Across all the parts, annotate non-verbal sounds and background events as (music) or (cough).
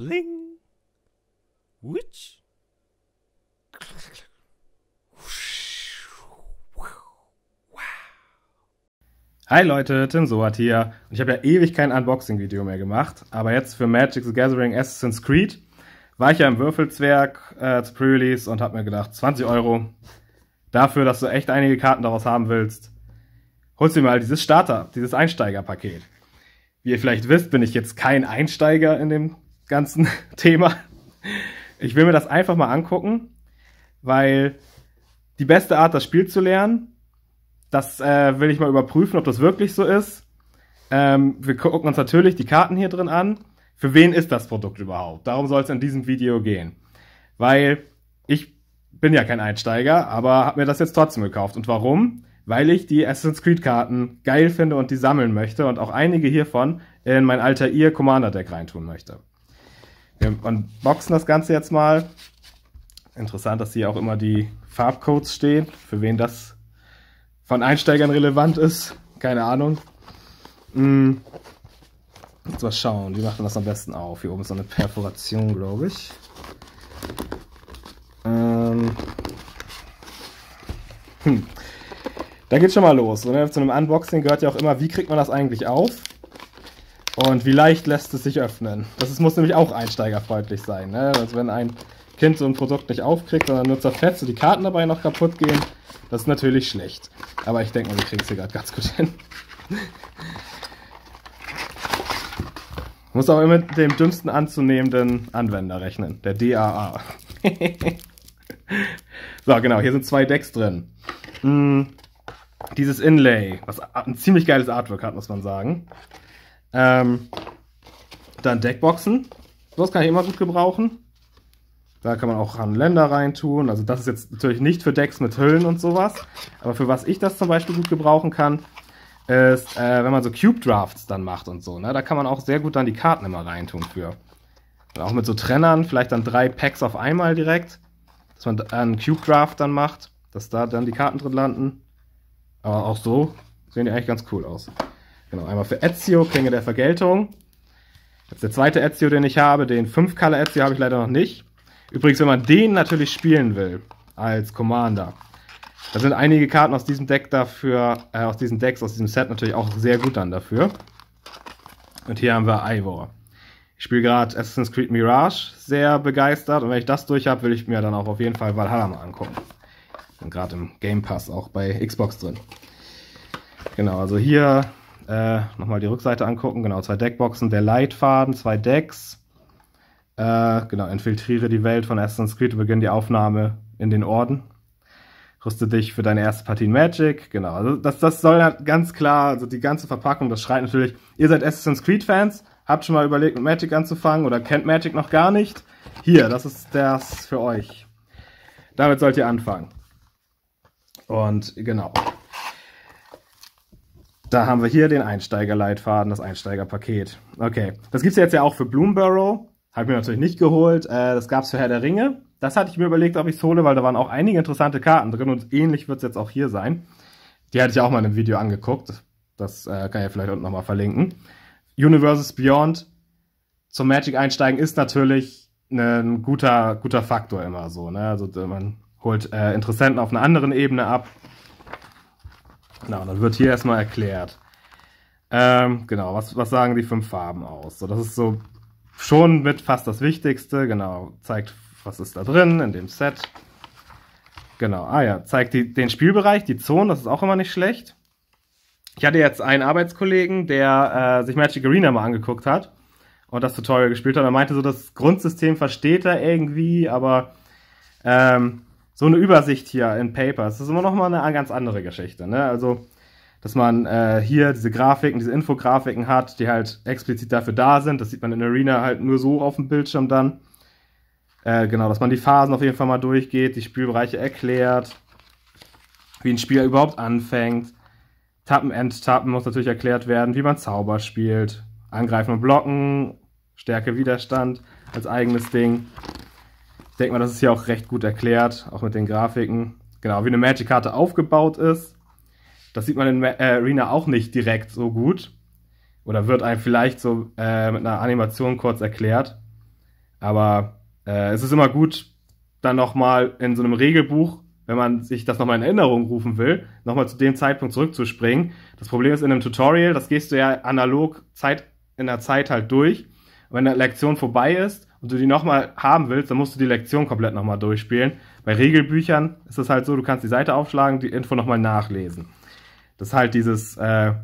Bling. Witch. Hi Leute, Tim Soat hier. Ich habe ja ewig kein Unboxing-Video mehr gemacht, aber jetzt für Magic the Gathering Assassin's Creed war ich ja im Würfelzwerg äh, zu Pre-Release und habe mir gedacht, 20 Euro dafür, dass du echt einige Karten daraus haben willst, holst du dir mal dieses Starter, dieses Einsteiger-Paket. Wie ihr vielleicht wisst, bin ich jetzt kein Einsteiger in dem ganzen (laughs) Thema. Ich will mir das einfach mal angucken, weil die beste Art, das Spiel zu lernen, das äh, will ich mal überprüfen, ob das wirklich so ist. Ähm, wir gucken uns natürlich die Karten hier drin an. Für wen ist das Produkt überhaupt? Darum soll es in diesem Video gehen. Weil ich bin ja kein Einsteiger, aber habe mir das jetzt trotzdem gekauft. Und warum? Weil ich die Assassin's Creed Karten geil finde und die sammeln möchte und auch einige hiervon in mein alter ihr Commander Deck reintun möchte. Wir unboxen das Ganze jetzt mal. Interessant, dass hier auch immer die Farbcodes stehen. Für wen das von Einsteigern relevant ist, keine Ahnung. Hm. Jetzt mal schauen, wie macht man das am besten auf? Hier oben ist so eine Perforation, glaube ich. Ähm. Hm. Da geht's schon mal los. zu einem Unboxing gehört ja auch immer, wie kriegt man das eigentlich auf? Und wie leicht lässt es sich öffnen. Das muss nämlich auch einsteigerfreundlich sein. Ne? Also wenn ein Kind so ein Produkt nicht aufkriegt, sondern nur zerfetzt und die Karten dabei noch kaputt gehen, das ist natürlich schlecht. Aber ich denke mal, wir kriegen es hier gerade ganz gut hin. Muss aber immer mit dem dümmsten anzunehmenden Anwender rechnen, der DAA. (laughs) so, genau, hier sind zwei Decks drin. Hm, dieses Inlay, was ein ziemlich geiles Artwork hat, muss man sagen. Ähm, dann Deckboxen. Sowas kann ich immer gut gebrauchen. Da kann man auch an Länder reintun. Also das ist jetzt natürlich nicht für Decks mit Hüllen und sowas. Aber für was ich das zum Beispiel gut gebrauchen kann, ist, äh, wenn man so Cube Drafts dann macht und so. Ne? Da kann man auch sehr gut dann die Karten immer reintun für. Und auch mit so Trennern, vielleicht dann drei Packs auf einmal direkt. Dass man einen Cube Draft dann macht, dass da dann die Karten drin landen. Aber auch so sehen die eigentlich ganz cool aus. Genau, einmal für Ezio, Klinge der Vergeltung. Jetzt der zweite Ezio, den ich habe, den 5-Color Ezio habe ich leider noch nicht. Übrigens, wenn man den natürlich spielen will, als Commander, da sind einige Karten aus diesem Deck dafür, äh, aus diesen Decks, aus diesem Set natürlich auch sehr gut dann dafür. Und hier haben wir Ivor. Ich spiele gerade Assassin's Creed Mirage sehr begeistert und wenn ich das durch habe, will ich mir dann auch auf jeden Fall Valhalla mal angucken. Bin gerade im Game Pass auch bei Xbox drin. Genau, also hier äh, nochmal die Rückseite angucken. Genau, zwei Deckboxen, der Leitfaden, zwei Decks. Äh, genau, infiltriere die Welt von Assassin's Creed, beginne die Aufnahme in den Orden. Rüste dich für deine erste Partie in Magic. Genau, also das, das soll halt ganz klar, also die ganze Verpackung, das schreit natürlich, ihr seid Assassin's Creed-Fans, habt schon mal überlegt, mit Magic anzufangen oder kennt Magic noch gar nicht. Hier, das ist das für euch. Damit sollt ihr anfangen. Und genau. Da haben wir hier den Einsteigerleitfaden, das Einsteigerpaket. Okay, das gibt es jetzt ja auch für Bloomborough. Habe ich mir natürlich nicht geholt. Äh, das gab es für Herr der Ringe. Das hatte ich mir überlegt, ob ich es hole, weil da waren auch einige interessante Karten drin und ähnlich wird es jetzt auch hier sein. Die hatte ich auch mal in einem Video angeguckt. Das äh, kann ich ja vielleicht unten nochmal verlinken. Universes Beyond zum Magic einsteigen ist natürlich ne, ein guter, guter Faktor immer so. Ne? Also man holt äh, Interessenten auf einer anderen Ebene ab. Genau, dann wird hier erstmal erklärt. Ähm, genau, was, was sagen die fünf Farben aus? So, das ist so schon mit fast das Wichtigste. Genau, zeigt, was ist da drin in dem Set. Genau, ah ja, zeigt die, den Spielbereich, die Zone, das ist auch immer nicht schlecht. Ich hatte jetzt einen Arbeitskollegen, der äh, sich Magic Arena mal angeguckt hat und das Tutorial gespielt hat. Er meinte so, das Grundsystem versteht er irgendwie, aber ähm, so eine Übersicht hier in Papers, das ist immer nochmal eine ganz andere Geschichte. Ne? Also, dass man äh, hier diese Grafiken, diese Infografiken hat, die halt explizit dafür da sind. Das sieht man in Arena halt nur so auf dem Bildschirm dann. Äh, genau, dass man die Phasen auf jeden Fall mal durchgeht, die Spielbereiche erklärt, wie ein Spieler überhaupt anfängt. Tappen, Enttappen muss natürlich erklärt werden, wie man Zauber spielt, Angreifen und Blocken, Stärke, Widerstand als eigenes Ding denke mal, das ist hier auch recht gut erklärt, auch mit den Grafiken. Genau, wie eine Magic-Karte aufgebaut ist. Das sieht man in äh, Arena auch nicht direkt so gut. Oder wird einem vielleicht so äh, mit einer Animation kurz erklärt. Aber äh, es ist immer gut, dann nochmal in so einem Regelbuch, wenn man sich das nochmal in Erinnerung rufen will, nochmal zu dem Zeitpunkt zurückzuspringen. Das Problem ist in einem Tutorial, das gehst du ja analog Zeit in der Zeit halt durch wenn eine Lektion vorbei ist und du die nochmal haben willst, dann musst du die Lektion komplett nochmal durchspielen. Bei Regelbüchern ist es halt so, du kannst die Seite aufschlagen, die Info nochmal nachlesen. Das ist halt dieses, äh,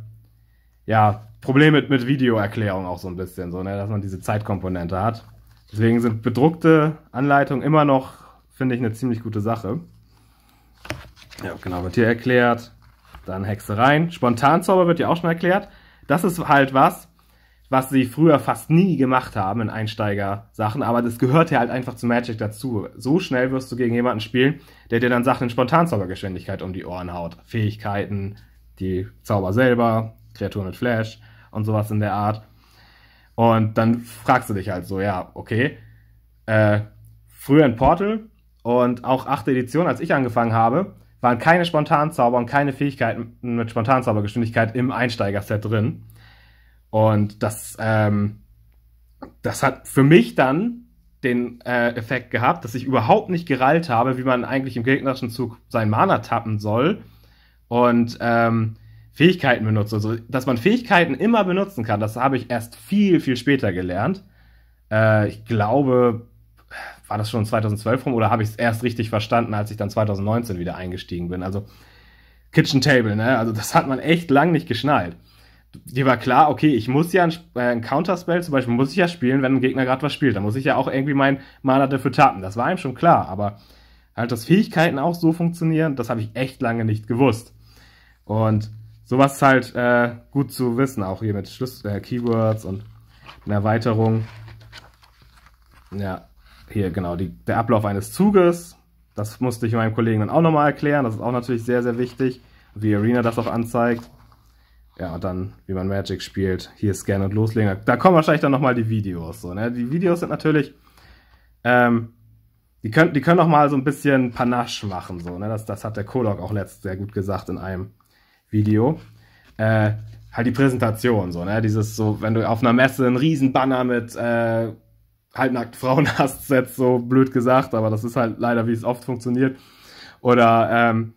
ja, Problem mit, mit Videoerklärung auch so ein bisschen, so, ne, dass man diese Zeitkomponente hat. Deswegen sind bedruckte Anleitungen immer noch, finde ich, eine ziemlich gute Sache. Ja, genau, wird hier erklärt. Dann Hexereien. Spontanzauber wird ja auch schon erklärt. Das ist halt was, was sie früher fast nie gemacht haben in Einsteiger-Sachen, aber das gehört ja halt einfach zu Magic dazu. So schnell wirst du gegen jemanden spielen, der dir dann Sachen in Spontanzaubergeschwindigkeit um die Ohren haut. Fähigkeiten, die Zauber selber, Kreaturen mit Flash und sowas in der Art. Und dann fragst du dich halt so, ja, okay, äh, früher in Portal und auch 8. Edition, als ich angefangen habe, waren keine Spontanzauber und keine Fähigkeiten mit Spontanzaubergeschwindigkeit im Einsteiger-Set drin. Und das, ähm, das hat für mich dann den äh, Effekt gehabt, dass ich überhaupt nicht gerallt habe, wie man eigentlich im gegnerischen Zug seinen Mana tappen soll und ähm, Fähigkeiten benutzt. Also, dass man Fähigkeiten immer benutzen kann, das habe ich erst viel, viel später gelernt. Äh, ich glaube, war das schon 2012 rum oder habe ich es erst richtig verstanden, als ich dann 2019 wieder eingestiegen bin? Also, Kitchen Table, ne? Also, das hat man echt lang nicht geschnallt dir war klar, okay, ich muss ja ein, äh, ein Counterspell zum Beispiel, muss ich ja spielen, wenn ein Gegner gerade was spielt. Da muss ich ja auch irgendwie meinen Mana dafür tappen. Das war einem schon klar, aber halt, dass Fähigkeiten auch so funktionieren, das habe ich echt lange nicht gewusst. Und sowas ist halt äh, gut zu wissen, auch hier mit Schlüssel, äh, Keywords und einer Erweiterung. Ja, hier genau, die, der Ablauf eines Zuges. Das musste ich meinem Kollegen dann auch nochmal erklären. Das ist auch natürlich sehr, sehr wichtig, wie Arena das auch anzeigt ja, dann, wie man Magic spielt, hier Scan und Loslegen. Da kommen wahrscheinlich dann nochmal die Videos. So, ne? Die Videos sind natürlich, ähm, die können, die können auch mal so ein bisschen Panache machen. So, ne? das, das hat der Kodok auch letztens sehr gut gesagt in einem Video. Äh, halt die Präsentation, so, ne? Dieses so, wenn du auf einer Messe einen riesen Banner mit äh, halbnackten Frauen (laughs) hast, jetzt so blöd gesagt, aber das ist halt leider, wie es oft funktioniert. Oder ähm,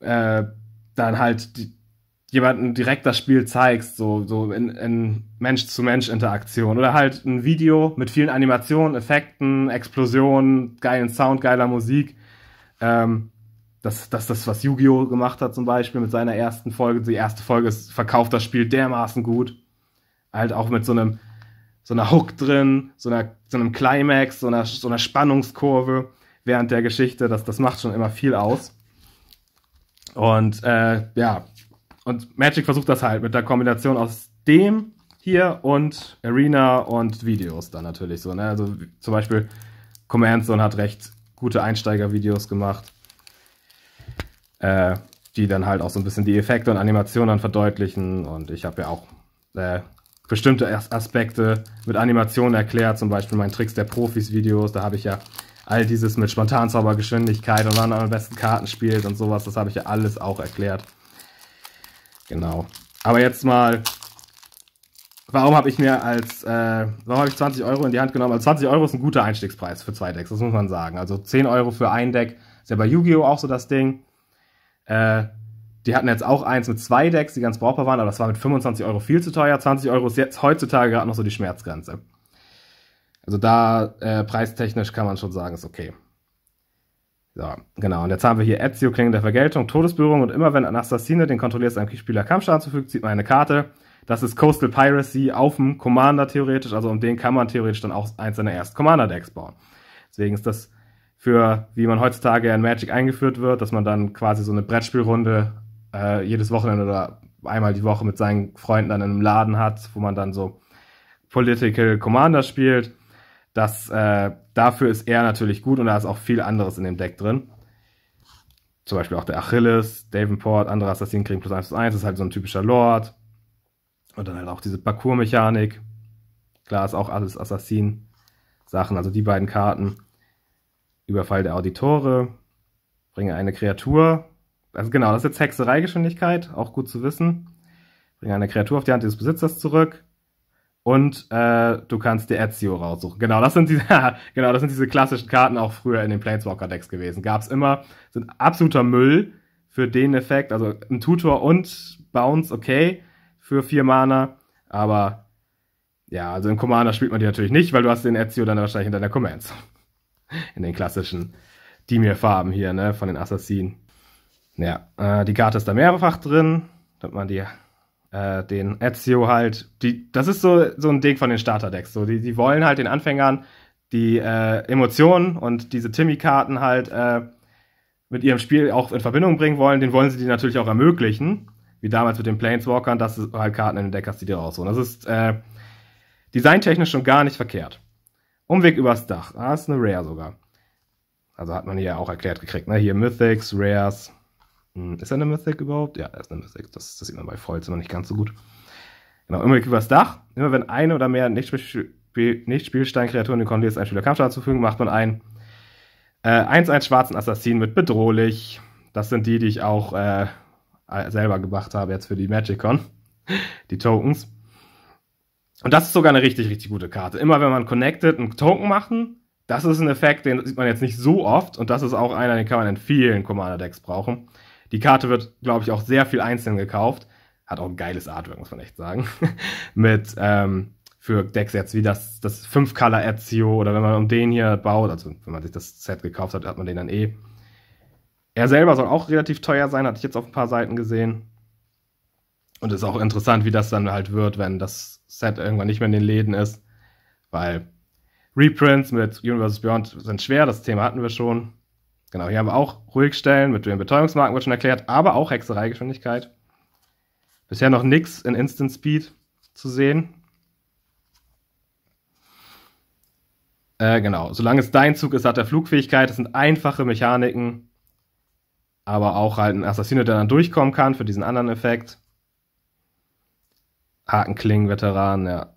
äh, dann halt die, jemanden direkt das Spiel zeigst, so, so in, in Mensch-zu-Mensch-Interaktion. Oder halt ein Video mit vielen Animationen, Effekten, Explosionen, geilen Sound, geiler Musik. Ähm, das, das, das, was Yu-Gi-Oh! gemacht hat zum Beispiel mit seiner ersten Folge. Die erste Folge ist, verkauft das Spiel dermaßen gut. Halt auch mit so einem so einer Hook drin, so, einer, so einem Climax, so einer, so einer Spannungskurve während der Geschichte. Das, das macht schon immer viel aus. Und äh, ja, und Magic versucht das halt mit der Kombination aus dem hier und Arena und Videos dann natürlich so. Ne? Also zum Beispiel Command Zone hat recht gute Einsteigervideos gemacht, äh, die dann halt auch so ein bisschen die Effekte und Animationen dann verdeutlichen. Und ich habe ja auch äh, bestimmte Aspekte mit Animationen erklärt, zum Beispiel mein Tricks der Profis-Videos. Da habe ich ja all dieses mit Spontanzaubergeschwindigkeit und wann man am besten Karten spielt und sowas. Das habe ich ja alles auch erklärt. Genau. Aber jetzt mal, warum habe ich mir als, äh, warum habe ich 20 Euro in die Hand genommen? Also 20 Euro ist ein guter Einstiegspreis für zwei Decks, das muss man sagen. Also 10 Euro für ein Deck ist ja bei Yu-Gi-Oh! auch so das Ding. Äh, die hatten jetzt auch eins mit zwei Decks, die ganz brauchbar waren, aber das war mit 25 Euro viel zu teuer. 20 Euro ist jetzt heutzutage gerade noch so die Schmerzgrenze. Also da äh, preistechnisch kann man schon sagen, ist okay. So, genau. Und jetzt haben wir hier Ezio, Klingen der Vergeltung, Todesbührung und immer wenn ein Assassine den kontrollierst, einem Spieler Kampfschaden zufügt, zieht man eine Karte. Das ist Coastal Piracy auf dem Commander theoretisch, also um den kann man theoretisch dann auch eins seiner ersten Commander-Decks bauen. Deswegen ist das für, wie man heutzutage in Magic eingeführt wird, dass man dann quasi so eine Brettspielrunde äh, jedes Wochenende oder einmal die Woche mit seinen Freunden dann in einem Laden hat, wo man dann so Political Commander spielt das, äh, dafür ist er natürlich gut und da ist auch viel anderes in dem Deck drin. Zum Beispiel auch der Achilles, Davenport, andere Assassinen kriegen plus 1 plus 1, ist halt so ein typischer Lord. Und dann halt auch diese Parcours-Mechanik. Klar ist auch alles Assassin-Sachen, also die beiden Karten. Überfall der Auditore, bringe eine Kreatur. Also genau, das ist jetzt Hexereigeschwindigkeit, auch gut zu wissen. Bringe eine Kreatur auf die Hand des Besitzers zurück. Und äh, du kannst dir Ezio raussuchen. Genau, das sind diese, (laughs) genau, das sind diese klassischen Karten auch früher in den Planeswalker Decks gewesen. Gab's immer, sind absoluter Müll für den Effekt. Also ein Tutor und Bounce, okay, für vier Mana. Aber ja, also im Commander spielt man die natürlich nicht, weil du hast den Ezio dann wahrscheinlich in deiner Commands. (laughs) In den klassischen Dimir-Farben hier, ne, von den Assassinen. Ja, äh, die Karte ist da mehrfach drin, damit man die äh, den Ezio halt, die, das ist so, so ein Ding von den Starterdecks. So, die, die wollen halt den Anfängern die äh, Emotionen und diese Timmy-Karten halt äh, mit ihrem Spiel auch in Verbindung bringen wollen, den wollen sie die natürlich auch ermöglichen. Wie damals mit den Planeswalkern, dass du halt Karten in den Deck hast, die dir rausholen. Das ist äh, designtechnisch schon gar nicht verkehrt. Umweg übers Dach. Ah, ist eine Rare sogar. Also hat man hier auch erklärt gekriegt. Ne? Hier Mythics, Rares, hm, ist er eine Mythic überhaupt? Ja, er ist eine Mythic. Das, das sieht man bei Foils immer nicht ganz so gut. Genau, immer über das Dach. Immer wenn eine oder mehr Nicht-Spielsteinkreaturen spielstein nicht den Konto ein Spieler Kampfschaden zufügen, macht man einen äh, 1-1 schwarzen Assassinen mit bedrohlich. Das sind die, die ich auch äh, selber gemacht habe jetzt für die Magicon. (laughs) Die Tokens. Und das ist sogar eine richtig, richtig gute Karte. Immer wenn man connected einen Token machen, das ist ein Effekt, den sieht man jetzt nicht so oft. Und das ist auch einer, den kann man in vielen Commander-Decks brauchen. Die Karte wird, glaube ich, auch sehr viel einzeln gekauft. Hat auch ein geiles Artwork, muss man echt sagen. (laughs) Mit ähm, für Decks jetzt wie das, das 5-Color Ezio oder wenn man um den hier baut, also wenn man sich das Set gekauft hat, hat man den dann eh. Er selber soll auch relativ teuer sein, hatte ich jetzt auf ein paar Seiten gesehen. Und es ist auch interessant, wie das dann halt wird, wenn das Set irgendwann nicht mehr in den Läden ist. Weil Reprints mit Universe Beyond sind schwer, das Thema hatten wir schon. Genau, hier haben wir auch Ruhigstellen mit den Betäubungsmarken, wird schon erklärt, aber auch Hexereigeschwindigkeit. Bisher noch nichts in Instant Speed zu sehen. Äh, genau, solange es dein Zug ist, hat er Flugfähigkeit. Das sind einfache Mechaniken. Aber auch halt ein Assassine, der dann durchkommen kann für diesen anderen Effekt. Hakenklingen, Veteran, ja.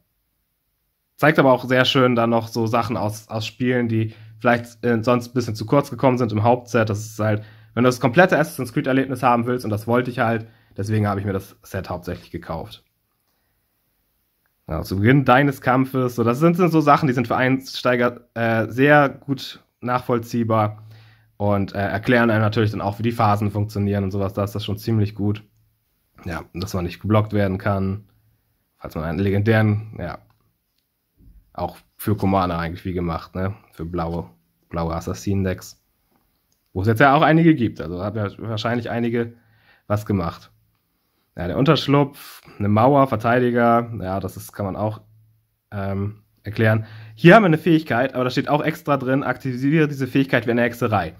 Zeigt aber auch sehr schön dann noch so Sachen aus, aus Spielen, die vielleicht äh, sonst ein bisschen zu kurz gekommen sind im Hauptset. Das ist halt, wenn du das komplette Assassin's Creed-Erlebnis haben willst, und das wollte ich halt, deswegen habe ich mir das Set hauptsächlich gekauft. Ja, zu Beginn deines Kampfes, so, das sind, sind so Sachen, die sind für Einsteiger äh, sehr gut nachvollziehbar und äh, erklären einem natürlich dann auch, wie die Phasen funktionieren und sowas. Da ist das schon ziemlich gut. Ja, dass man nicht geblockt werden kann. Falls man einen legendären, ja, auch für Commander eigentlich wie gemacht, ne? Für blaue, blaue Assassinen-Decks. Wo es jetzt ja auch einige gibt. Also hat ja wahrscheinlich einige was gemacht. Ja, der Unterschlupf, eine Mauer, Verteidiger, ja, das ist, kann man auch ähm, erklären. Hier haben wir eine Fähigkeit, aber da steht auch extra drin, aktiviere diese Fähigkeit wie eine Hexerei.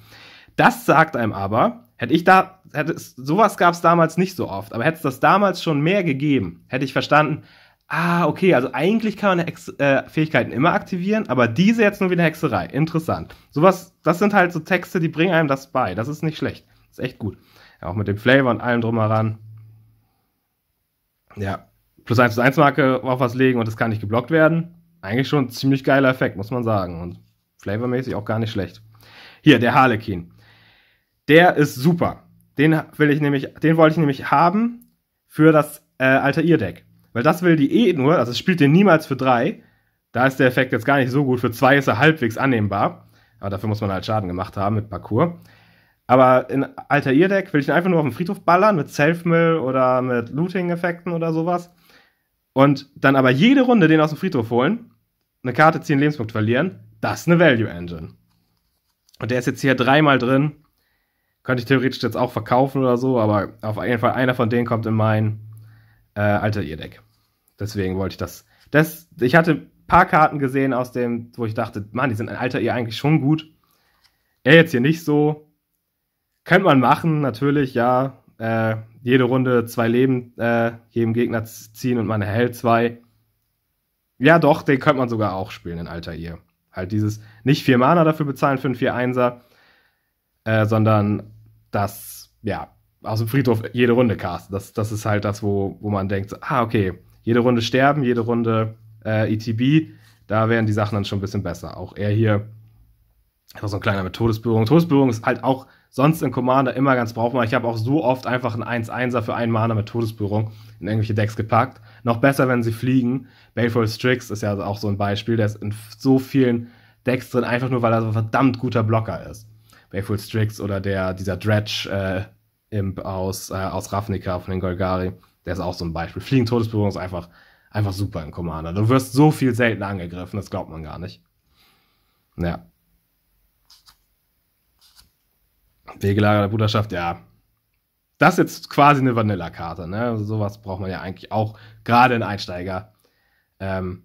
Das sagt einem aber, hätte ich da, hätte es, sowas gab es damals nicht so oft, aber hätte es das damals schon mehr gegeben, hätte ich verstanden, Ah, okay, also eigentlich kann man Hex äh, Fähigkeiten immer aktivieren, aber diese jetzt nur wie eine Hexerei. Interessant. Sowas, das sind halt so Texte, die bringen einem das bei. Das ist nicht schlecht. Das ist echt gut. Ja, auch mit dem Flavor und allem drumheran. Ja. Plus 1 plus 1 Marke auf was legen und es kann nicht geblockt werden. Eigentlich schon ein ziemlich geiler Effekt, muss man sagen. Und flavormäßig auch gar nicht schlecht. Hier, der Harlequin. Der ist super. Den will ich nämlich, den wollte ich nämlich haben für das äh, Alter Ear Deck weil das will die E nur, also es spielt den niemals für drei. Da ist der Effekt jetzt gar nicht so gut. Für zwei ist er halbwegs annehmbar. Aber dafür muss man halt Schaden gemacht haben mit Parcours. Aber in Alter Ear Deck will ich ihn einfach nur auf den Friedhof ballern mit Selfmill oder mit Looting-Effekten oder sowas. Und dann aber jede Runde den aus dem Friedhof holen, eine Karte ziehen, Lebenspunkt verlieren. Das ist eine Value Engine. Und der ist jetzt hier dreimal drin. Könnte ich theoretisch jetzt auch verkaufen oder so, aber auf jeden Fall einer von denen kommt in meinen äh, alter Deck. Deswegen wollte ich das. das ich hatte ein paar Karten gesehen aus dem, wo ich dachte, Mann, die sind ein alter ihr eigentlich schon gut. Er jetzt hier nicht so. Könnte man machen, natürlich, ja. Äh, jede Runde zwei Leben äh, jedem Gegner ziehen und man erhält zwei. Ja, doch, den könnte man sogar auch spielen, in alter ihr. Halt dieses nicht vier Mana dafür bezahlen für einen 4-1er, äh, sondern das, ja, aus dem Friedhof jede Runde casten. Das, das ist halt das, wo, wo man denkt, ah, okay, jede Runde sterben, jede Runde äh, ETB, da wären die Sachen dann schon ein bisschen besser. Auch er hier, einfach so ein kleiner mit Todesberührung. Todesberührung ist halt auch sonst in Commander immer ganz brauchbar. Ich habe auch so oft einfach einen 1-1er für einen Mana mit Todesberührung in irgendwelche Decks gepackt. Noch besser, wenn sie fliegen. Baleful Strix ist ja auch so ein Beispiel. Der ist in so vielen Decks drin, einfach nur weil er so ein verdammt guter Blocker ist. Baleful Strix oder der, dieser Dredge, äh, Imp aus, äh, aus Ravnica von den Golgari. Der ist auch so ein Beispiel. Fliegen Todesberührung ist einfach, einfach super im Commander. Du wirst so viel seltener angegriffen, das glaubt man gar nicht. Ja. Wegelager der Bruderschaft, ja. Das ist jetzt quasi eine Vanilla-Karte, ne? Also sowas braucht man ja eigentlich auch, gerade in Einsteiger. Ähm,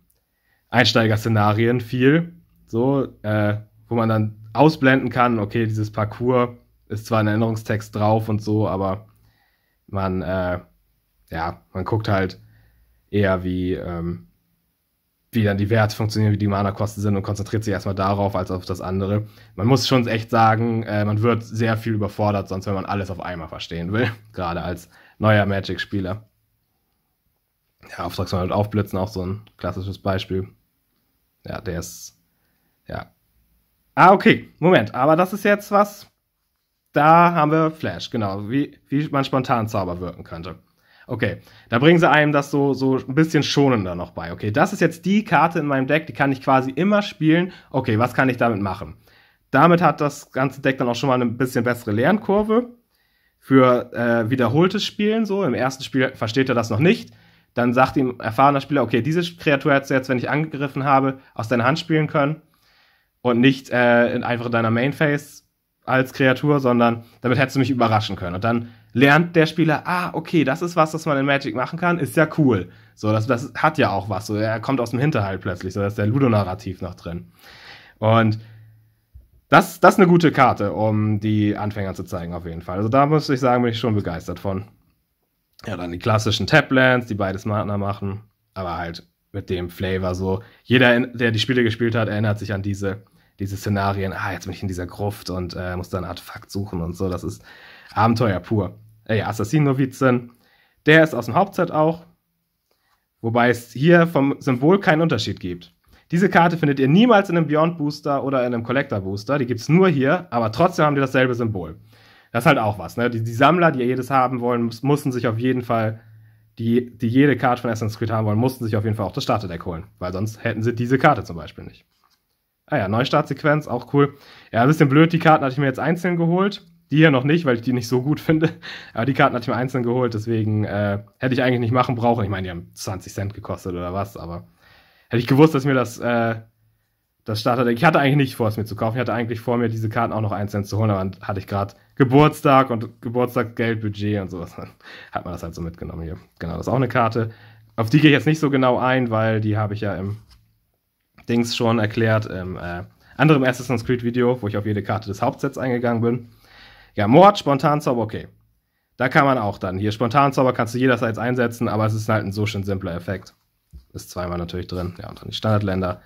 Einsteiger-Szenarien viel, so, äh, wo man dann ausblenden kann, okay, dieses Parcours ist zwar ein Erinnerungstext drauf und so, aber man, äh, ja, man guckt halt eher, wie, ähm, wie dann die Werte funktionieren, wie die Mana-Kosten sind und konzentriert sich erstmal darauf als auf das andere. Man muss schon echt sagen, äh, man wird sehr viel überfordert, sonst wenn man alles auf einmal verstehen will, (laughs) gerade als neuer Magic-Spieler. Ja, Auftragsmann halt und Aufblitzen auch so ein klassisches Beispiel. Ja, der ist, ja. Ah, okay, Moment, aber das ist jetzt was, da haben wir Flash, genau, wie, wie man spontan Zauber wirken könnte. Okay, da bringen sie einem das so, so ein bisschen schonender noch bei. Okay, das ist jetzt die Karte in meinem Deck, die kann ich quasi immer spielen. Okay, was kann ich damit machen? Damit hat das ganze Deck dann auch schon mal eine bisschen bessere Lernkurve für äh, wiederholtes Spielen. So, im ersten Spiel versteht er das noch nicht. Dann sagt ihm erfahrener Spieler, okay, diese Kreatur hättest du jetzt, wenn ich angegriffen habe, aus deiner Hand spielen können und nicht äh, einfach in deiner Main Phase als Kreatur, sondern damit hättest du mich überraschen können. Und dann lernt der Spieler, ah, okay, das ist was, das man in Magic machen kann, ist ja cool. So, das, das hat ja auch was. So, er kommt aus dem Hinterhalt plötzlich, so da ist der Ludonarrativ noch drin. Und das, das ist eine gute Karte, um die Anfänger zu zeigen, auf jeden Fall. Also da muss ich sagen, bin ich schon begeistert von. Ja, dann die klassischen Taplands, die beides Partner machen, aber halt mit dem Flavor so. Jeder, der die Spiele gespielt hat, erinnert sich an diese diese Szenarien, ah, jetzt bin ich in dieser Gruft und äh, muss da ein Artefakt suchen und so. Das ist Abenteuer pur. Äh, ja, Assassinennovizin, der ist aus dem Hauptset auch, wobei es hier vom Symbol keinen Unterschied gibt. Diese Karte findet ihr niemals in einem Beyond Booster oder in einem Collector Booster. Die gibt es nur hier, aber trotzdem haben die dasselbe Symbol. Das ist halt auch was. Ne? Die, die Sammler, die ja jedes haben wollen, mussten sich auf jeden Fall, die, die jede Karte von Assassin's Creed haben wollen, mussten sich auf jeden Fall auch das Starterdeck holen. Weil sonst hätten sie diese Karte zum Beispiel nicht. Ah ja, Neustartsequenz, auch cool. Ja, ein bisschen blöd, die Karten hatte ich mir jetzt einzeln geholt. Die hier noch nicht, weil ich die nicht so gut finde. Aber die Karten hatte ich mir einzeln geholt, deswegen äh, hätte ich eigentlich nicht machen brauchen. Ich meine, die haben 20 Cent gekostet oder was, aber hätte ich gewusst, dass mir das, äh, das Starterdeck. Ich hatte eigentlich nicht vor, es mir zu kaufen. Ich hatte eigentlich vor, mir diese Karten auch noch einzeln zu holen, aber dann hatte ich gerade Geburtstag und Geburtstagsgeldbudget und sowas. Dann hat man das halt so mitgenommen hier. Genau, das ist auch eine Karte. Auf die gehe ich jetzt nicht so genau ein, weil die habe ich ja im Dings schon erklärt, im ähm, äh, anderem Assassin's Creed Video, wo ich auf jede Karte des Hauptsets eingegangen bin. Ja, Mord, Spontanzauber, okay. Da kann man auch dann. Hier Spontanzauber kannst du jederzeit einsetzen, aber es ist halt ein so schön simpler Effekt. Ist zweimal natürlich drin. Ja, und dann die Standardländer.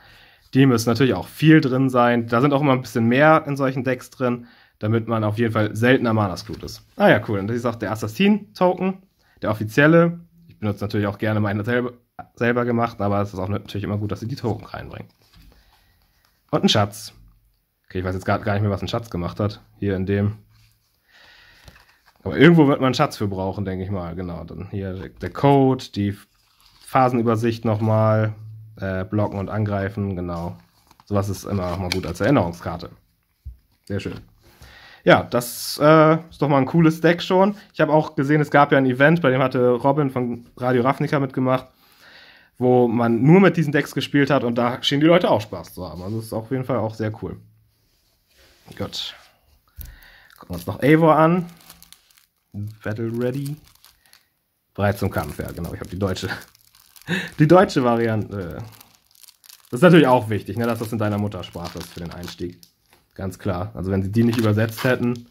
Die müssen natürlich auch viel drin sein. Da sind auch immer ein bisschen mehr in solchen Decks drin, damit man auf jeden Fall seltener Mana Screwed ist. Ah ja, cool. Und das ist auch der Assassin-Token, der offizielle ich benutze natürlich auch gerne meine selber, selber gemacht, aber es ist auch natürlich immer gut, dass sie die Token reinbringen. Und ein Schatz. Okay, ich weiß jetzt gar, gar nicht mehr, was ein Schatz gemacht hat. Hier in dem. Aber irgendwo wird man einen Schatz für brauchen, denke ich mal. Genau. Dann hier der Code, die Phasenübersicht nochmal. Äh, blocken und angreifen, genau. Sowas ist immer nochmal gut als Erinnerungskarte. Sehr schön. Ja, das äh, ist doch mal ein cooles Deck schon. Ich habe auch gesehen, es gab ja ein Event, bei dem hatte Robin von Radio Ravnica mitgemacht, wo man nur mit diesen Decks gespielt hat und da schienen die Leute auch Spaß zu haben. Also das ist auf jeden Fall auch sehr cool. Gut. Gucken wir uns noch Eivor an. Battle Ready. Bereit zum Kampf, ja, genau. Ich habe die deutsche, (laughs) die deutsche Variante. Äh, das ist natürlich auch wichtig, ne, dass das in deiner Muttersprache ist für den Einstieg. Ganz klar. Also wenn sie die nicht übersetzt hätten,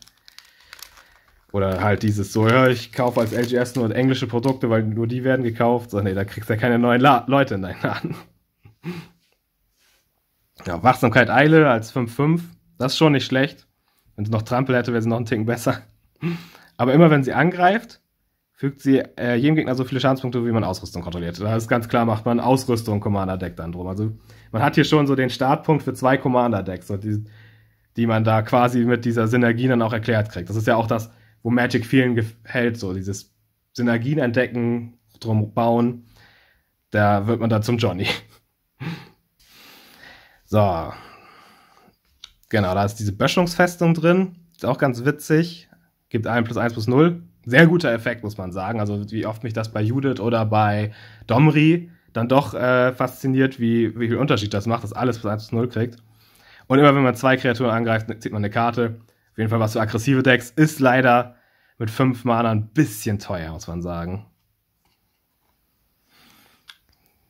oder halt dieses so, ja, ich kaufe als LGS nur englische Produkte, weil nur die werden gekauft. So, nee, da kriegst du ja keine neuen La Leute in deinen Laden. ja, Wachsamkeit Eile als 5-5. Das ist schon nicht schlecht. Wenn sie noch Trampel hätte, wäre sie noch einen Ticken besser. Aber immer wenn sie angreift, fügt sie äh, jedem Gegner so viele Schadenspunkte, wie man Ausrüstung kontrolliert. Da ist ganz klar, macht man Ausrüstung Commander-Deck dann drum. Also man hat hier schon so den Startpunkt für zwei Commander-Decks. So, die man da quasi mit dieser Synergie dann auch erklärt kriegt. Das ist ja auch das, wo Magic vielen gefällt, so dieses Synergien entdecken, drum bauen. Da wird man dann zum Johnny. (laughs) so. Genau, da ist diese Böschungsfestung drin. Ist auch ganz witzig. Gibt 1 plus 1 plus 0. Sehr guter Effekt, muss man sagen. Also, wie oft mich das bei Judith oder bei Domri dann doch äh, fasziniert, wie, wie viel Unterschied das macht, dass alles plus 1 plus 0 kriegt. Und immer wenn man zwei Kreaturen angreift, zieht man eine Karte. Auf jeden Fall was für aggressive Decks. Ist leider mit fünf Mana ein bisschen teuer, muss man sagen.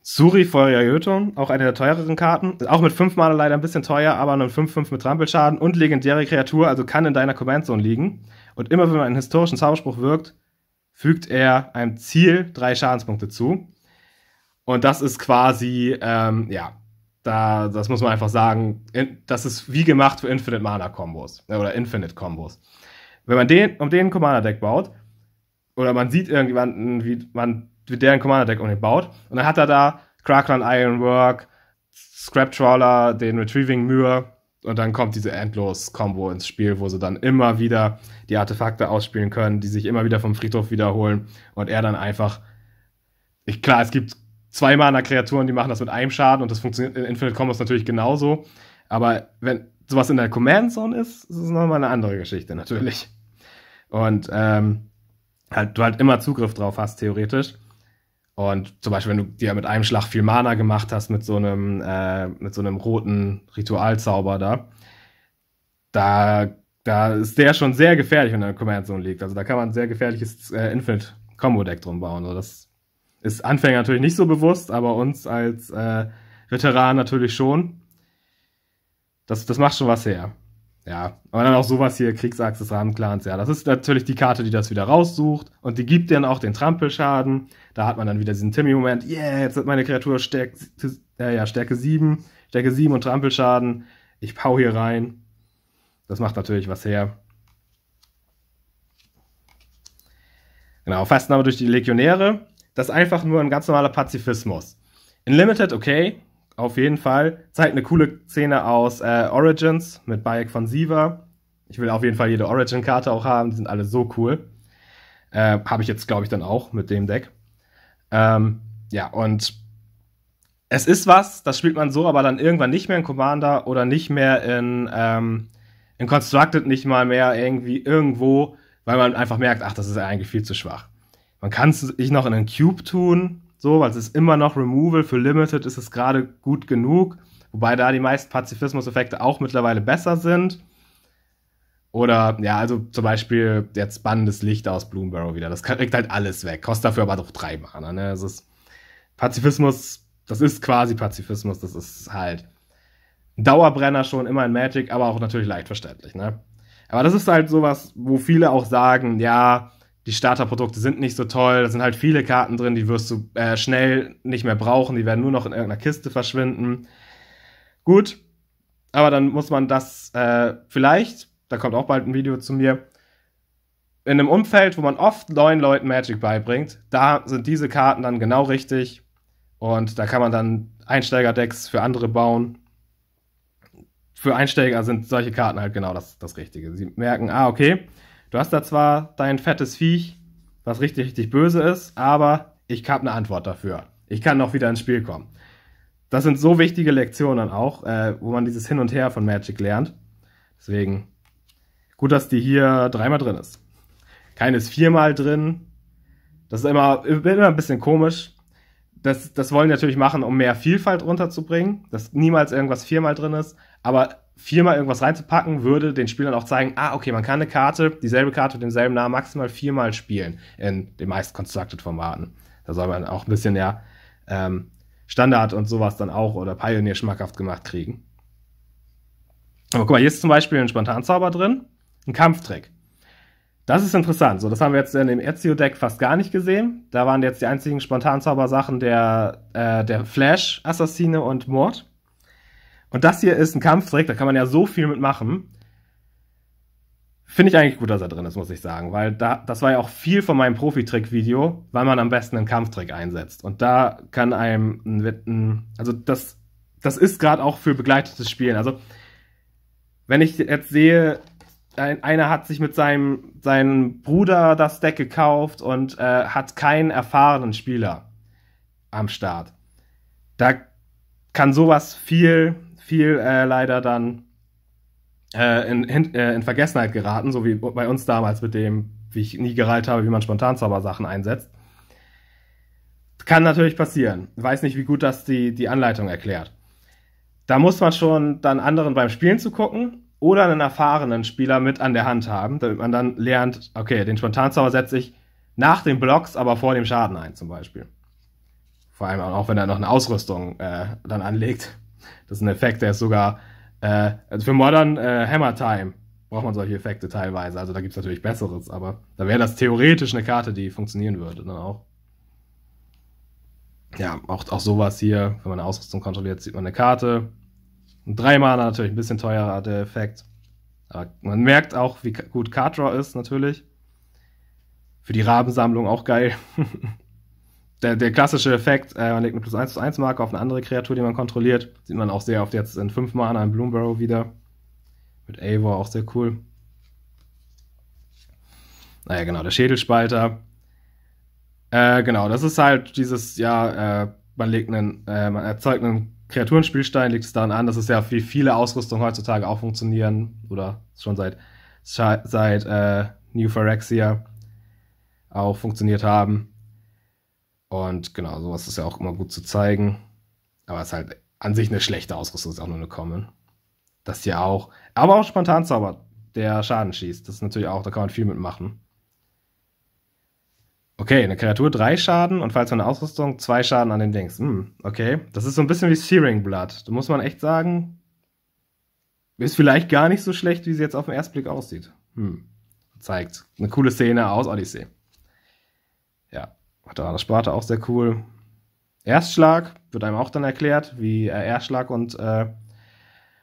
Suri Feuer Jötun, auch eine der teureren Karten. Auch mit fünf Mana leider ein bisschen teuer, aber einen 5-5 mit Trampelschaden und legendäre Kreatur, also kann in deiner Command Zone liegen. Und immer wenn man einen historischen Zauberspruch wirkt, fügt er einem Ziel drei Schadenspunkte zu. Und das ist quasi, ähm, ja, da, das muss man einfach sagen, in, das ist wie gemacht für Infinite Mana Combos äh, oder Infinite Combos. Wenn man den um den Commander Deck baut oder man sieht irgendjemanden, wie man wie der Commander Deck um den baut und dann hat er da Kraklan Ironwork, Trawler, den Retrieving Muir und dann kommt diese endlos Combo ins Spiel, wo sie dann immer wieder die Artefakte ausspielen können, die sich immer wieder vom Friedhof wiederholen und er dann einfach ich, klar, es gibt zwei Mana-Kreaturen, die machen das mit einem Schaden und das funktioniert in äh, Infinite Combos natürlich genauso. Aber wenn sowas in der Command Zone ist, ist es nochmal eine andere Geschichte natürlich. Und ähm, halt, du halt immer Zugriff drauf hast, theoretisch. Und zum Beispiel, wenn du dir mit einem Schlag viel Mana gemacht hast mit so einem, äh, mit so einem roten Ritualzauber da, da, da ist der schon sehr gefährlich, wenn er in der Command Zone liegt. Also da kann man ein sehr gefährliches äh, Infinite Combo Deck drum bauen. Also das ist Anfänger natürlich nicht so bewusst, aber uns als äh, Veteran natürlich schon. Das, das macht schon was her. Ja, aber dann auch sowas hier, Kriegsachse des Rahmenclans, ja, das ist natürlich die Karte, die das wieder raussucht und die gibt dann auch den Trampelschaden. Da hat man dann wieder diesen Timmy-Moment, yeah, jetzt hat meine Kreatur Stärke, äh, ja, Stärke 7, Stärke 7 und Trampelschaden. Ich pau hier rein. Das macht natürlich was her. Genau, Festnahme durch die Legionäre das ist einfach nur ein ganz normaler Pazifismus. In Limited, okay, auf jeden Fall. Zeigt eine coole Szene aus äh, Origins mit Bayek von Siva. Ich will auf jeden Fall jede Origin-Karte auch haben, die sind alle so cool. Äh, Habe ich jetzt, glaube ich, dann auch mit dem Deck. Ähm, ja, und es ist was, das spielt man so, aber dann irgendwann nicht mehr in Commander oder nicht mehr in, ähm, in Constructed, nicht mal mehr irgendwie irgendwo, weil man einfach merkt, ach, das ist eigentlich viel zu schwach. Man kann es sich noch in einen Cube tun, so, weil es ist immer noch Removal. Für Limited ist es gerade gut genug. Wobei da die meisten Pazifismus-Effekte auch mittlerweile besser sind. Oder, ja, also zum Beispiel jetzt spannendes Licht aus Bloomborough wieder. Das kriegt halt alles weg. Kostet dafür aber doch drei Mana. Ne? Das ist Pazifismus, das ist quasi Pazifismus. Das ist halt Dauerbrenner schon immer in Magic, aber auch natürlich leicht verständlich. Ne? Aber das ist halt sowas, wo viele auch sagen, ja, die Starterprodukte sind nicht so toll, da sind halt viele Karten drin, die wirst du äh, schnell nicht mehr brauchen, die werden nur noch in irgendeiner Kiste verschwinden. Gut, aber dann muss man das äh, vielleicht, da kommt auch bald ein Video zu mir, in einem Umfeld, wo man oft neuen Leuten Magic beibringt, da sind diese Karten dann genau richtig und da kann man dann Einsteigerdecks für andere bauen. Für Einsteiger sind solche Karten halt genau das, das Richtige. Sie merken, ah, okay, Du hast da zwar dein fettes Viech, was richtig, richtig böse ist, aber ich habe eine Antwort dafür. Ich kann noch wieder ins Spiel kommen. Das sind so wichtige Lektionen auch, äh, wo man dieses Hin und Her von Magic lernt. Deswegen gut, dass die hier dreimal drin ist. Keine ist viermal drin. Das ist immer, immer ein bisschen komisch, das, das wollen die natürlich machen, um mehr Vielfalt runterzubringen, dass niemals irgendwas viermal drin ist, aber viermal irgendwas reinzupacken, würde den Spielern auch zeigen, ah, okay, man kann eine Karte, dieselbe Karte mit demselben Namen maximal viermal spielen in den meist constructed Formaten. Da soll man auch ein bisschen ja ähm, Standard und sowas dann auch oder Pioneer schmackhaft gemacht kriegen. Aber guck mal, hier ist zum Beispiel ein Spontanzauber drin, ein Kampftrick. Das ist interessant. So, das haben wir jetzt in dem Ezio-Deck fast gar nicht gesehen. Da waren jetzt die einzigen Spontanzauber-Sachen der, äh, der Flash-Assassine und Mord. Und das hier ist ein Kampftrick, da kann man ja so viel mitmachen. Finde ich eigentlich gut, dass er drin ist, muss ich sagen, weil da, das war ja auch viel von meinem Profi-Trick-Video, weil man am besten einen Kampftrick einsetzt. Und da kann einem, ein, ein, also das, das ist gerade auch für begleitetes Spielen. Also, wenn ich jetzt sehe, ein, einer hat sich mit seinem, seinem Bruder das Deck gekauft und äh, hat keinen erfahrenen Spieler am Start. Da kann sowas viel, viel äh, leider dann äh, in, in, äh, in, Vergessenheit geraten, so wie bei uns damals mit dem, wie ich nie gereiht habe, wie man Spontanzauber-Sachen einsetzt. Kann natürlich passieren. Weiß nicht, wie gut das die, die Anleitung erklärt. Da muss man schon dann anderen beim Spielen zu gucken oder einen erfahrenen Spieler mit an der Hand haben, damit man dann lernt, okay, den Spontanzauber setze ich nach den Blocks, aber vor dem Schaden ein, zum Beispiel. Vor allem auch, wenn er noch eine Ausrüstung äh, dann anlegt. Das ist ein Effekt, der ist sogar äh, also für Modern äh, Hammer Time braucht man solche Effekte teilweise. Also da gibt es natürlich Besseres, aber da wäre das theoretisch eine Karte, die funktionieren würde dann auch. Ja, auch, auch sowas hier, wenn man eine Ausrüstung kontrolliert, sieht man eine Karte. Und drei Mana natürlich ein bisschen teurer, der Effekt. Aber man merkt auch, wie gut Card Draw ist, natürlich. Für die Rabensammlung auch geil. (laughs) der, der, klassische Effekt, äh, man legt eine plus 1 zu 1 Marke auf eine andere Kreatur, die man kontrolliert. Sieht man auch sehr oft jetzt in 5 Mana in Bloomborough wieder. Mit Eivor auch sehr cool. Naja, genau, der Schädelspalter. Äh, genau, das ist halt dieses, ja, äh, man legt einen, äh, man erzeugt einen Kreaturenspielstein liegt es daran an, dass es ja wie viele Ausrüstungen heutzutage auch funktionieren oder schon seit, seit äh, New Phyrexia auch funktioniert haben. Und genau, sowas ist ja auch immer gut zu zeigen. Aber es ist halt an sich eine schlechte Ausrüstung, ist auch nur eine Common. Das hier auch. Aber auch spontan zaubert, der Schaden schießt. Das ist natürlich auch, da kann man viel mitmachen. Okay, eine Kreatur drei Schaden und falls man eine Ausrüstung zwei Schaden an den Dings. Hm, okay. Das ist so ein bisschen wie Searing Blood. Da muss man echt sagen, ist vielleicht gar nicht so schlecht, wie sie jetzt auf den ersten Blick aussieht. Hm. Zeigt eine coole Szene aus Odyssey. Ja, da war das Sparte auch sehr cool. Erstschlag wird einem auch dann erklärt, wie äh, Erstschlag und, äh,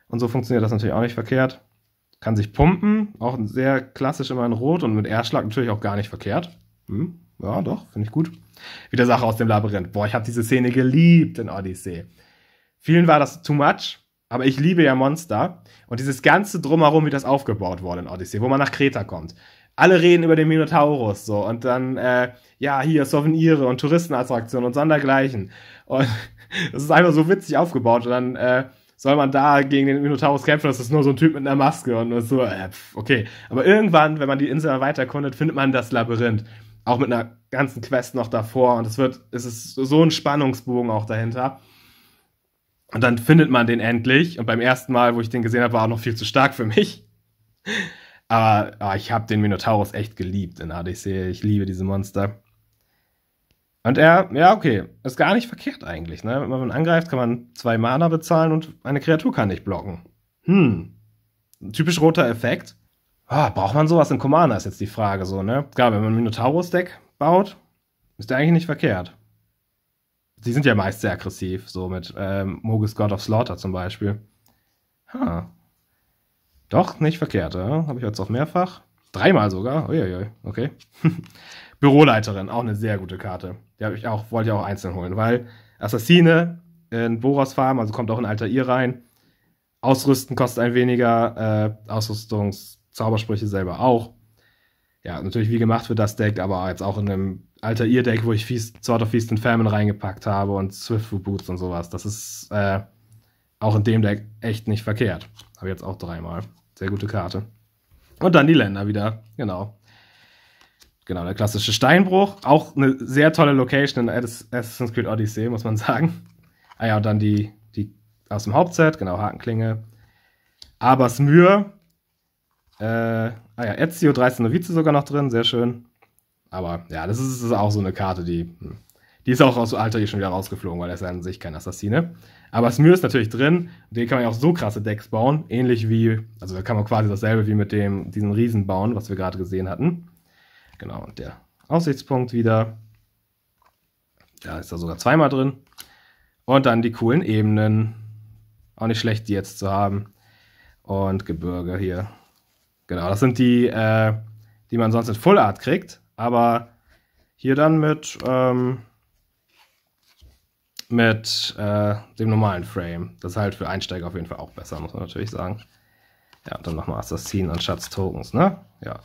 und so funktioniert das natürlich auch nicht verkehrt. Kann sich pumpen, auch sehr klassisch immer in Rot und mit Erstschlag natürlich auch gar nicht verkehrt. Hm, ja, doch, finde ich gut. Wieder Sache aus dem Labyrinth. Boah, ich habe diese Szene geliebt in Odyssey. Vielen war das too much, aber ich liebe ja Monster. Und dieses ganze Drumherum, wie das aufgebaut wurde in Odyssey, wo man nach Kreta kommt. Alle reden über den Minotaurus so und dann, äh, ja, hier Souvenire und Touristenattraktionen und Sondergleichen. Und (laughs) das ist einfach so witzig aufgebaut. Und dann, äh, soll man da gegen den Minotaurus kämpfen? Das ist nur so ein Typ mit einer Maske und so, äh, okay. Aber irgendwann, wenn man die Insel weiterkundet, findet man das Labyrinth auch mit einer ganzen Quest noch davor und es wird, es ist so ein Spannungsbogen auch dahinter. Und dann findet man den endlich und beim ersten Mal, wo ich den gesehen habe, war er noch viel zu stark für mich. (laughs) Aber, aber ah, ich habe den Minotaurus echt geliebt in ADC. Ich liebe diese Monster. Und er, ja, okay, ist gar nicht verkehrt eigentlich. Ne? Wenn man angreift, kann man zwei Mana bezahlen und eine Kreatur kann nicht blocken. Hm. typisch roter Effekt. Ah, braucht man sowas in Commander, ist jetzt die Frage so, ne? Klar, wenn man ein Minotaurus-Deck baut, ist der eigentlich nicht verkehrt. Sie sind ja meist sehr aggressiv, so mit ähm, Mogus God of Slaughter zum Beispiel. Ha. Doch, nicht verkehrt, ja? Habe ich jetzt auch mehrfach. Dreimal sogar. Uiuiui, okay. (laughs) Büroleiterin, auch eine sehr gute Karte. Die ich auch, wollte ich auch einzeln holen, weil Assassine in Boros Farm, also kommt auch in Alter Altair rein. Ausrüsten kostet ein weniger, äh, Ausrüstungs- Zaubersprüche selber auch. Ja, natürlich wie gemacht wird das Deck, aber jetzt auch in einem alter ihr Deck, wo ich Feast, Sword of Feast and Famine reingepackt habe und Swift Boots und sowas. Das ist äh, auch in dem Deck echt nicht verkehrt. Habe jetzt auch dreimal. Sehr gute Karte. Und dann die Länder wieder, genau. Genau, der klassische Steinbruch. Auch eine sehr tolle Location in Assassin's Creed Odyssey, muss man (laughs) sagen. Ah ja, und dann die, die aus dem Hauptset, genau, Hakenklinge. Abers Mühe, äh, ah ja, Ezio, 13 Novize sogar noch drin, sehr schön. Aber ja, das ist, das ist auch so eine Karte, die, hm, die ist auch aus Alter hier eh schon wieder rausgeflogen, weil er ist ja an sich kein Assassine. Aber Smyr ist natürlich drin, den kann man ja auch so krasse Decks bauen, ähnlich wie, also da kann man quasi dasselbe wie mit dem, diesen Riesen bauen, was wir gerade gesehen hatten. Genau, und der Aussichtspunkt wieder, da ist er sogar zweimal drin. Und dann die coolen Ebenen, auch nicht schlecht, die jetzt zu haben. Und Gebirge hier, Genau, das sind die, äh, die man sonst in Full Art kriegt, aber hier dann mit, ähm, mit äh, dem normalen Frame. Das ist halt für Einsteiger auf jeden Fall auch besser, muss man natürlich sagen. Ja, und dann nochmal Assassinen anstatt Tokens, ne? Ja.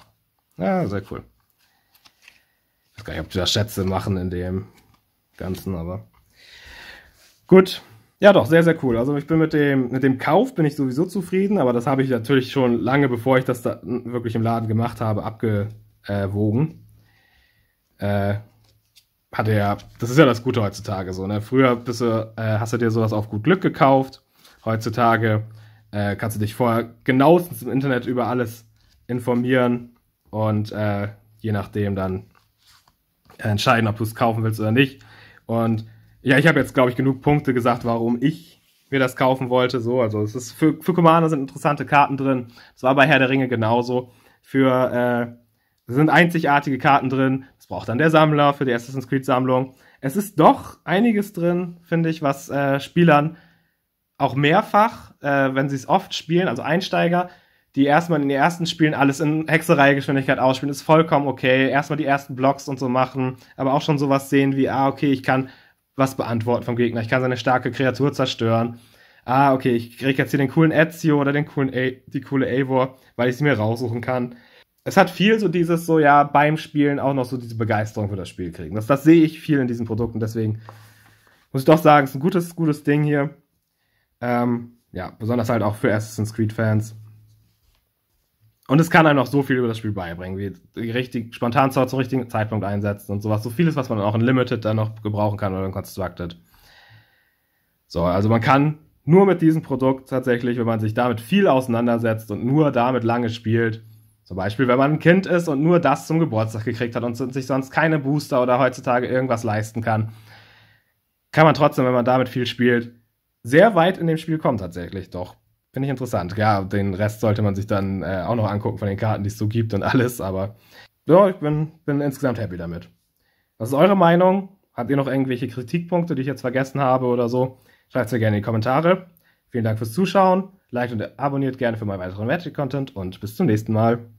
Ja, sehr cool. Ich weiß gar nicht, ob die da Schätze machen in dem Ganzen, aber. Gut. Ja, doch, sehr, sehr cool. Also ich bin mit dem, mit dem Kauf bin ich sowieso zufrieden, aber das habe ich natürlich schon lange, bevor ich das da wirklich im Laden gemacht habe, abgewogen. Äh, hatte ja, das ist ja das Gute heutzutage so, ne? Früher bist du, äh, hast du dir sowas auf gut Glück gekauft. Heutzutage äh, kannst du dich vorher genauestens im Internet über alles informieren und äh, je nachdem dann äh, entscheiden, ob du es kaufen willst oder nicht. Und ja, ich habe jetzt, glaube ich, genug Punkte gesagt, warum ich mir das kaufen wollte. So, also es ist für, für Commander sind interessante Karten drin. Es war bei Herr der Ringe genauso. Für äh, sind einzigartige Karten drin. Das braucht dann der Sammler für die Assassin's Creed Sammlung. Es ist doch einiges drin, finde ich, was äh, Spielern auch mehrfach, äh, wenn sie es oft spielen, also Einsteiger, die erstmal in den ersten Spielen alles in Hexereigeschwindigkeit ausspielen, ist vollkommen okay. Erstmal die ersten Blocks und so machen, aber auch schon sowas sehen wie, ah, okay, ich kann was beantworten vom Gegner. Ich kann seine starke Kreatur zerstören. Ah, okay, ich kriege jetzt hier den coolen Ezio oder den coolen A die coole Eivor, weil ich sie mir raussuchen kann. Es hat viel so dieses so, ja, beim Spielen auch noch so diese Begeisterung für das Spiel kriegen. Das, das sehe ich viel in diesen Produkten, deswegen muss ich doch sagen, es ist ein gutes, gutes Ding hier. Ähm, ja, besonders halt auch für Assassin's Creed-Fans. Und es kann einem auch so viel über das Spiel beibringen, wie richtig spontan zwar zum richtigen Zeitpunkt einsetzen und sowas. So vieles, was man auch in Limited dann noch gebrauchen kann oder in Constructed. So, also man kann nur mit diesem Produkt tatsächlich, wenn man sich damit viel auseinandersetzt und nur damit lange spielt, zum Beispiel, wenn man ein Kind ist und nur das zum Geburtstag gekriegt hat und sich sonst keine Booster oder heutzutage irgendwas leisten kann, kann man trotzdem, wenn man damit viel spielt, sehr weit in dem Spiel kommen tatsächlich doch. Finde ich interessant. Ja, den Rest sollte man sich dann äh, auch noch angucken von den Karten, die es so gibt und alles, aber ja, ich bin, bin insgesamt happy damit. Was ist eure Meinung? Habt ihr noch irgendwelche Kritikpunkte, die ich jetzt vergessen habe oder so? Schreibt es mir gerne in die Kommentare. Vielen Dank fürs Zuschauen. Liked und abonniert gerne für meinen weiteren Magic-Content und bis zum nächsten Mal.